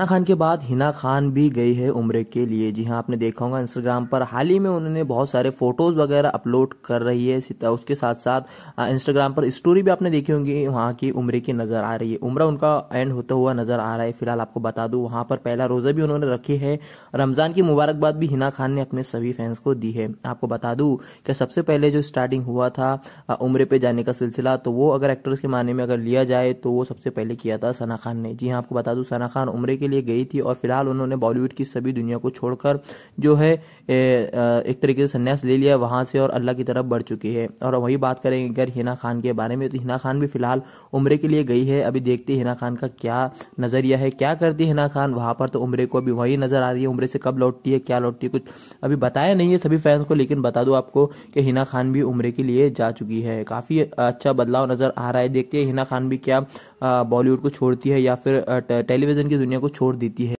हिना खान के बाद हिना खान भी गई है उम्र के लिए जी हाँ आपने देखा होगा इंस्टाग्राम पर हाल ही में उन्होंने बहुत सारे फोटोज़ वगैरह अपलोड कर रही है उसके साथ साथ इंस्टाग्राम पर स्टोरी भी आपने देखी होंगी वहाँ की उम्र की नज़र आ रही है उम्र उनका एंड होता हुआ नज़र आ रहा है फिलहाल आपको बता दू वहाँ पर पहला रोज़ा भी उन्होंने रखी है रमज़ान की मुबारकबाद भी हिना खान ने अपने सभी फैंस को दी है आपको बता दू कि सबसे पहले जो स्टार्टिंग हुआ था उम्र पे जाने का सिलसिला तो वो अगर एक्टर्स के माने में अगर लिया जाए तो वो सबसे पहले किया था सना खान ने जी हाँ आपको बता दू सना खान उम्र के लिए गई थी और फिलहाल उन्होंने बॉलीवुड की सभी दुनिया को छोड़कर जो है ए, एक तरीके से संन्यास ले लिया वहाँ से और अल्लाह की तरफ बढ़ चुकी है और वही बात करेंगे अगर हिना खान के बारे में तो हिना खान भी फिलहाल उम्र के लिए गई है अभी देखते हिना खान का क्या नज़रिया है क्या करती हिना खान वहाँ पर तो उम्र को अभी वही नज़र आ रही है उम्र से कब लौटती है क्या लौटती है कुछ अभी बताया नहीं है सभी फैंस को लेकिन बता दो आपको कि हिना खान भी उम्र के लिए जा चुकी है काफ़ी अच्छा बदलाव नज़र आ रहा है देखते हैं हिना खान भी क्या बॉलीवुड को छोड़ती है या फिर टेलीविज़न की दुनिया को छोड़ देती है